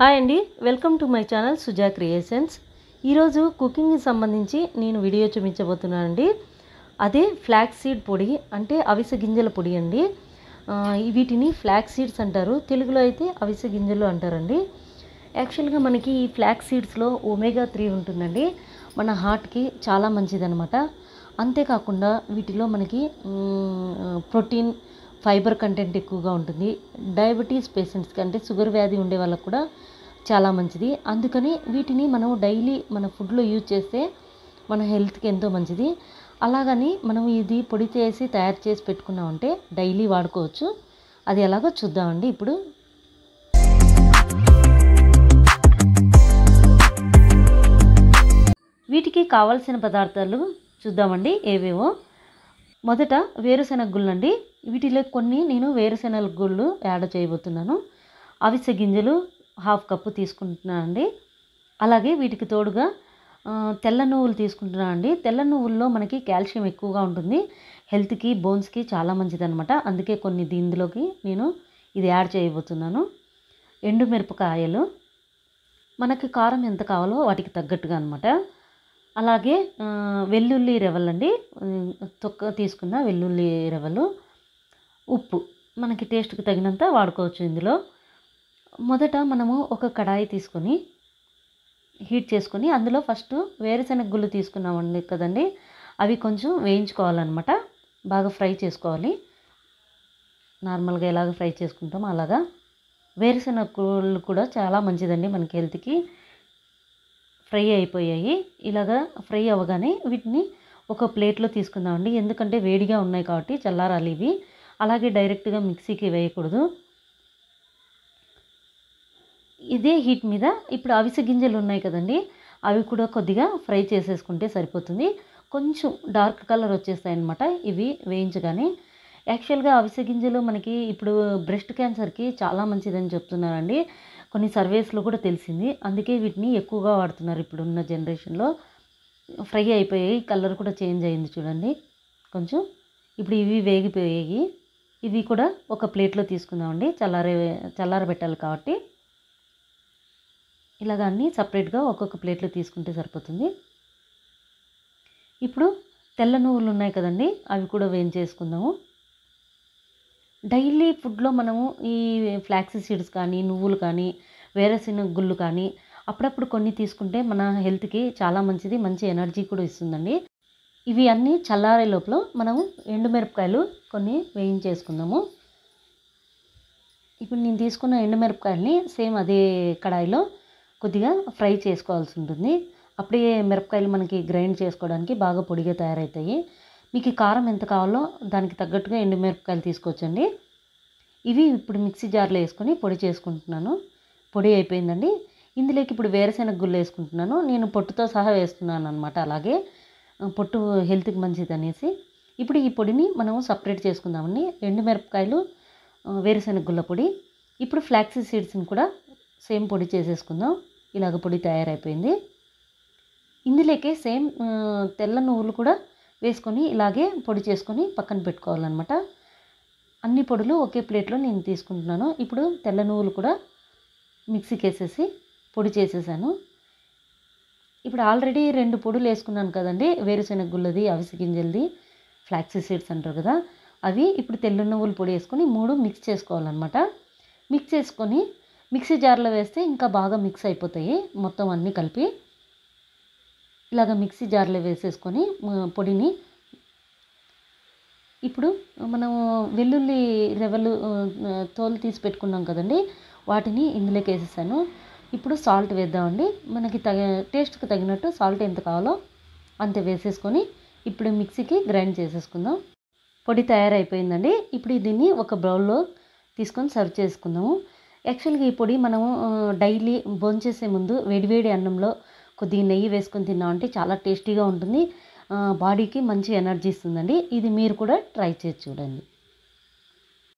hi అండి welcome to my channel Suja creations ఈరోజు కుకింగ్కి సంబంధించి నేను వీడియో చూపించబోతున్నానండి అదే ఫ్లాక్స్ సీడ్ పొడి అంటే అవిసె గింజల పొడి అండి వీటిని ఫ్లాక్స్ సీడ్స్ అంటారు తెలుగులో అయితే అవిసె గింజలు అంటారండి యాక్చువల్గా మనకి ఈ ఫ్లాక్స్ సీడ్స్లో ఒమేగా త్రీ ఉంటుందండి మన హార్ట్కి చాలా మంచిదనమాట అంతేకాకుండా వీటిలో మనకి ప్రోటీన్ ఫైబర్ కంటెంట్ ఎక్కువగా ఉంటుంది డయాబెటీస్ పేషెంట్స్కి అంటే షుగర్ వ్యాధి ఉండే వాళ్ళకు కూడా చాలా మంచిది అందుకని వీటిని మనం డైలీ మన ఫుడ్లో యూజ్ చేస్తే మన హెల్త్కి ఎంతో మంచిది అలాగని మనం ఇది పొడి చేసి తయారు చేసి పెట్టుకున్నామంటే డైలీ వాడుకోవచ్చు అది ఎలాగో చూద్దామండి ఇప్పుడు వీటికి కావాల్సిన పదార్థాలు చూద్దామండి ఏవేవో మొదట వేరుశెనగ గుళ్ళు అండి వీటిలో కొన్ని నేను వేరుశెనగ గుళ్ళు యాడ్ చేయబోతున్నాను అవిసె గింజలు హాఫ్ కప్పు తీసుకుంటున్నాను అండి అలాగే వీటికి తోడుగా తెల్ల నువ్వులు తీసుకుంటున్నాను అండి తెల్ల నువ్వుల్లో మనకి కాల్షియం ఎక్కువగా ఉంటుంది హెల్త్కి బోన్స్కి చాలా అనమాట అందుకే కొన్ని దీనిలోకి నేను ఇది యాడ్ చేయబోతున్నాను ఎండుమిరపకాయలు మనకి కారం ఎంత కావాలో వాటికి తగ్గట్టుగా అనమాట అలాగే వెల్లుల్లి రవ్వలండి తొక్క తీసుకున్న వెల్లుల్లి రవ్వలు ఉప్పు మనకి టేస్ట్కి తగినంత వాడుకోవచ్చు ఇందులో మొదట మనము ఒక కడాయి తీసుకొని హీట్ చేసుకొని అందులో ఫస్ట్ వేరుశనగ గుళ్ళు తీసుకున్నామండి కదండి అవి కొంచెం వేయించుకోవాలన్నమాట బాగా ఫ్రై చేసుకోవాలి నార్మల్గా ఎలాగ ఫ్రై చేసుకుంటామో అలాగా వేరుశనగ గుళ్ళు కూడా చాలా మంచిదండి మనకి హెల్త్కి ఫ్రై అయిపోయాయి ఇలాగా ఫ్రై అవ్వగానే వీటిని ఒక ప్లేట్లో తీసుకుందామండి ఎందుకంటే వేడిగా ఉన్నాయి కాబట్టి చల్లారాలి ఇవి అలాగే డైరెక్ట్గా మిక్సీకి వేయకూడదు ఇదే హీట్ మీద ఇప్పుడు అవిసె గింజలు ఉన్నాయి కదండి అవి కూడా కొద్దిగా ఫ్రై చేసేసుకుంటే సరిపోతుంది కొంచెం డార్క్ కలర్ వచ్చేస్తాయి అనమాట ఇవి వేయించగానే యాక్చువల్గా అవిసె గింజలు మనకి ఇప్పుడు బ్రెస్ట్ క్యాన్సర్కి చాలా మంచిదని చెప్తున్నారండి కొన్ని సర్వేస్లో కూడా తెలిసింది అందుకే వీటిని ఎక్కువగా వాడుతున్నారు ఇప్పుడున్న జనరేషన్లో ఫ్రై అయిపోయాయి కలర్ కూడా చేంజ్ అయింది చూడండి కొంచెం ఇప్పుడు ఇవి వేగిపోయాయి ఇవి కూడా ఒక ప్లేట్లో తీసుకుందామండి చల్లారే చల్లారబెట్టాలి కాబట్టి ఇలాగ అన్నీ సపరేట్గా ఒక్కొక్క ప్లేట్లో తీసుకుంటే సరిపోతుంది ఇప్పుడు తెల్ల నువ్వులు ఉన్నాయి కదండి అవి కూడా వేయించేసుకుందాము డైలీ ఫుడ్లో మనము ఈ ఫ్లాక్స్ సీడ్స్ కానీ నువ్వులు కానీ వేరుశనగ గుళ్ళు కానీ అప్పుడప్పుడు కొన్ని తీసుకుంటే మన హెల్త్కి చాలా మంచిది మంచి ఎనర్జీ కూడా ఇస్తుందండి ఇవి అన్నీ చల్లారే లోపల మనము ఎండుమిరపకాయలు కొన్ని వేయించేసుకుందాము ఇప్పుడు నేను తీసుకున్న ఎండుమిరపకాయలని సేమ్ అదే కడాయిలో కొద్దిగా ఫ్రై చేసుకోవాల్సి ఉంటుంది అప్పుడే మిరపకాయలు మనకి గ్రైండ్ చేసుకోవడానికి బాగా పొడిగా తయారవుతాయి మీకు కారం ఎంత కావాలో దానికి తగ్గట్టుగా ఎండుమిరపకాయలు తీసుకొచ్చండి ఇవి ఇప్పుడు మిక్సీ జార్లో వేసుకొని పొడి చేసుకుంటున్నాను పొడి అయిపోయిందండి ఇందులోకి ఇప్పుడు వేరుశెనగ గుళ్ళు వేసుకుంటున్నాను నేను పొట్టుతో సహా వేసుకున్నాను అనమాట అలాగే పొట్టు హెల్త్కి మంచిది అనేసి ఇప్పుడు ఈ పొడిని మనం సపరేట్ చేసుకుందామండి ఎండుమిరపకాయలు వేరుశెనగ గుళ్ళ పొడి ఇప్పుడు ఫ్లాక్సీ సీడ్స్ని కూడా సేమ్ పొడి చేసేసుకుందాం ఇలాగ పొడి తయారైపోయింది ఇందులోకే సేమ్ తెల్ల నువ్వులు కూడా వేసుకొని ఇలాగే పొడి చేసుకొని పక్కన పెట్టుకోవాలన్నమాట అన్ని పొడులు ఒకే ప్లేట్లో నేను తీసుకుంటున్నాను ఇప్పుడు తెల్ల నువ్వులు కూడా మిక్సీకి వేసేసి పొడి చేసేసాను ఇప్పుడు ఆల్రెడీ రెండు పొడులు వేసుకున్నాను కదండి వేరుశెనగ గుళ్ళది అవిసి గింజలది ఫ్లాక్సీ సీడ్స్ అంటారు కదా అవి ఇప్పుడు తెల్ల నువ్వులు పొడి వేసుకొని మూడు మిక్స్ చేసుకోవాలన్నమాట మిక్స్ చేసుకొని మిక్సీ జార్లో వేస్తే ఇంకా బాగా మిక్స్ అయిపోతాయి మొత్తం అన్నీ కలిపి ఇలాగ మిక్సీ జార్లో వేసేసుకొని పొడిని ఇప్పుడు మనం వెల్లుల్లి రెవలు తోలు తీసి పెట్టుకున్నాం కదండి వాటిని ఇందులోకి వేసేసాను ఇప్పుడు సాల్ట్ వేద్దామండి మనకి తగ టేస్ట్కి తగినట్టు సాల్ట్ ఎంత కావాలో అంత వేసేసుకొని ఇప్పుడు మిక్సీకి గ్రైండ్ చేసేసుకుందాం పొడి తయారైపోయిందండి ఇప్పుడు దీన్ని ఒక బౌల్లో తీసుకొని సర్వ్ చేసుకుందాము యాక్చువల్గా ఈ పొడి మనము డైలీ భోంచేసే ముందు వేడివేడి అన్నంలో కొద్దిగా నెయ్యి వేసుకొని తిన్నామంటే చాలా టేస్టీగా ఉంటుంది బాడీకి మంచి ఎనర్జీ ఇస్తుందండి ఇది మీరు కూడా ట్రై చేసి చూడండి